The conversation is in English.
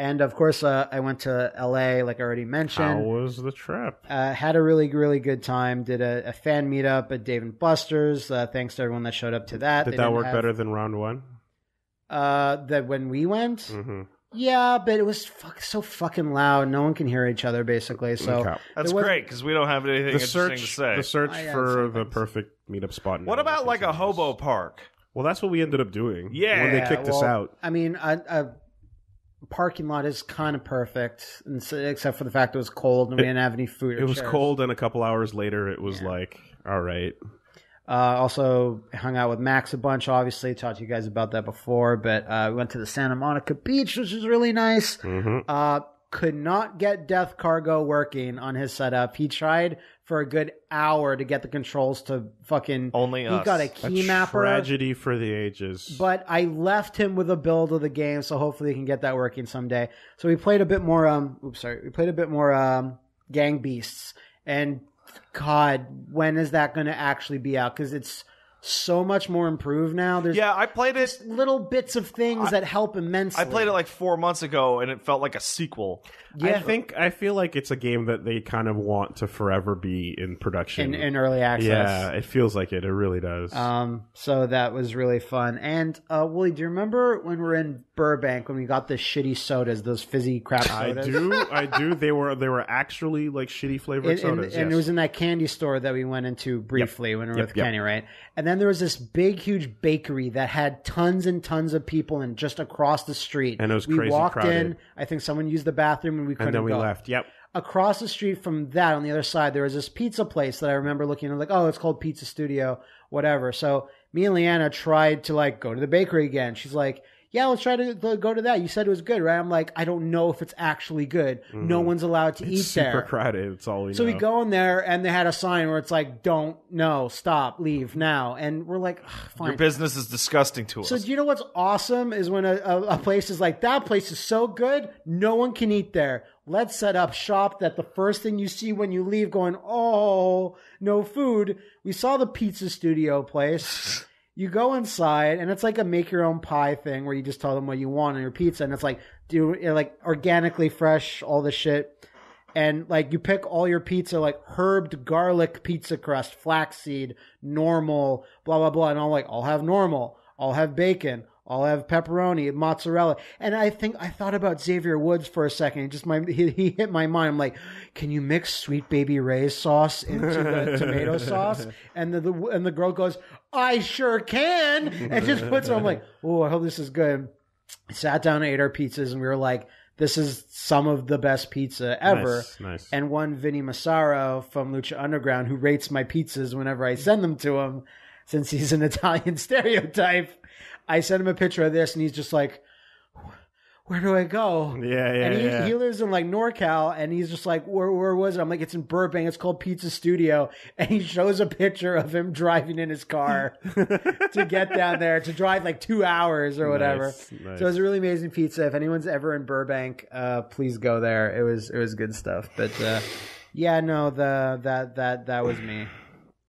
And of course, uh, I went to LA, like I already mentioned. How was the trip? Uh, had a really, really good time. Did a, a fan meetup at Dave and Buster's. Uh, thanks to everyone that showed up to that. Did they that work have, better than round one? Uh, that when we went? Mm-hmm. Yeah, but it was fuck, so fucking loud. No one can hear each other, basically. So okay. that's great because we don't have anything the search, to say. The search oh, yeah, for the perfect meetup spot. What about like a hobo park? Well, that's what we ended up doing. Yeah, when they kicked well, us out. I mean, I, I parking lot is kind of perfect, so, except for the fact it was cold and we didn't have any food. It was chairs. cold, and a couple hours later, it was yeah. like, all right. Uh, also hung out with Max a bunch. Obviously, talked to you guys about that before, but uh, we went to the Santa Monica Beach, which is really nice. Mm-hmm. Uh, could not get Death Cargo working on his setup. He tried for a good hour to get the controls to fucking only us. He got a key a mapper. Tragedy for the ages. But I left him with a build of the game, so hopefully he can get that working someday. So we played a bit more. Um, oops, sorry. We played a bit more. Um, Gang Beasts, and God, when is that going to actually be out? Because it's so much more improved now. There's yeah, I played it little bits of things I, that help immensely. I played it like four months ago, and it felt like a sequel. Yeah, I think I feel like it's a game that they kind of want to forever be in production in, in early access. Yeah, it feels like it. It really does. Um, so that was really fun. And uh, Willie, do you remember when we were in Burbank when we got the shitty sodas, those fizzy crap sodas? I do, I do. They were they were actually like shitty flavored in, sodas, and, yes. and, it was in that candy store that we went into briefly yep. when we were yep, with yep. Kenny, right? And then there was this big, huge bakery that had tons and tons of people and just across the street. And it was we crazy walked crowded. in. I think someone used the bathroom and we couldn't. And then we go. left. Yep. Across the street from that, on the other side, there was this pizza place that I remember looking at, like, oh, it's called Pizza Studio, whatever. So me and Leanna tried to like go to the bakery again. She's like, yeah, let's try to go to that. You said it was good, right? I'm like, I don't know if it's actually good. Mm. No mm-hmm. one's allowed to it's eat super there. Super crowded. It's all we so know. we go in there, and they had a sign where it's like, "Don't, no, stop, leave now." And we're like, "Fine." Your business is disgusting to us. So do you know what's awesome is when a, a, a place is like that place is so good, no one can eat there. Let's set up shop that the first thing you see when you leave, going, "Oh, no food." We saw the pizza studio place. you go inside and it's like a make your own pie thing where you just tell them what you want on your pizza and it's like do like organically fresh all the shit and like you pick all your pizza like herbed garlic pizza crust flaxseed normal blah blah blah and i'm like i'll have normal i'll have bacon I'll have pepperoni, mozzarella, and I think I thought about Xavier Woods for a second. He just my he, he, hit my mind. I'm like, can you mix Sweet Baby Ray's sauce into the tomato sauce? And the, the, and the girl goes, I sure can, and just puts. It, I'm like, oh, I hope this is good. I sat down and ate our pizzas, and we were like, this is some of the best pizza ever. Nice, nice. And one Vinny Massaro from Lucha Underground, who rates my pizzas whenever I send them to him, since he's an Italian stereotype. I sent him a picture of this, and he's just like, where do I go? Yeah, yeah. And he, yeah. he lives in like NorCal, and he's just like, where, where was it? I'm like, it's in Burbank. It's called Pizza Studio, and he shows a picture of him driving in his car to get down there to drive like two hours or whatever. Nice, nice. So it was a really amazing pizza. If anyone's ever in Burbank, uh, please go there. It was it was good stuff. But uh, yeah, no, the that that that was me.